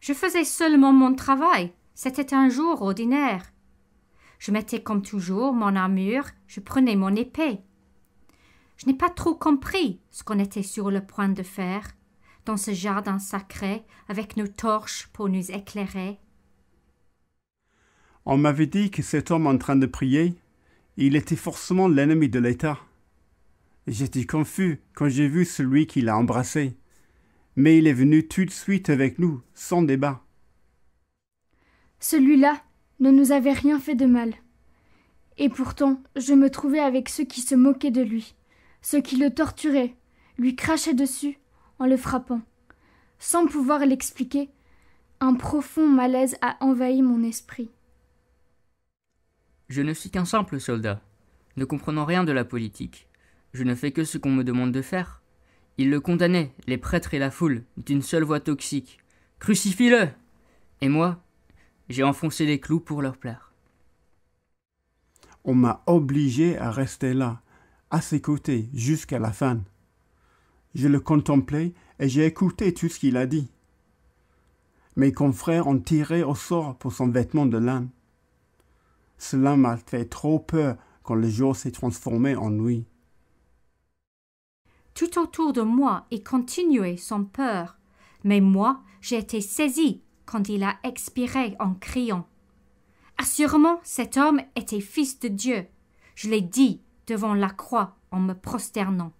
Je faisais seulement mon travail. C'était un jour ordinaire. Je mettais comme toujours mon armure, je prenais mon épée. Je n'ai pas trop compris ce qu'on était sur le point de faire, dans ce jardin sacré, avec nos torches pour nous éclairer. On m'avait dit que cet homme en train de prier, il était forcément l'ennemi de l'État. J'étais confus quand j'ai vu celui qui l'a embrassé mais il est venu tout de suite avec nous, sans débat. Celui-là ne nous avait rien fait de mal. Et pourtant, je me trouvais avec ceux qui se moquaient de lui, ceux qui le torturaient, lui crachaient dessus en le frappant. Sans pouvoir l'expliquer, un profond malaise a envahi mon esprit. Je ne suis qu'un simple soldat, ne comprenant rien de la politique. Je ne fais que ce qu'on me demande de faire. Ils le condamnait, les prêtres et la foule, d'une seule voix toxique. Crucifie-le Et moi, j'ai enfoncé les clous pour leur plaire. On m'a obligé à rester là, à ses côtés, jusqu'à la fin. Je le contemplais et j'ai écouté tout ce qu'il a dit. Mes confrères ont tiré au sort pour son vêtement de lin. Cela m'a fait trop peur quand le jour s'est transformé en nuit tout autour de moi et continuait sans peur. Mais moi, j'ai été saisi quand il a expiré en criant. Assurément, cet homme était fils de Dieu. Je l'ai dit devant la croix en me prosternant.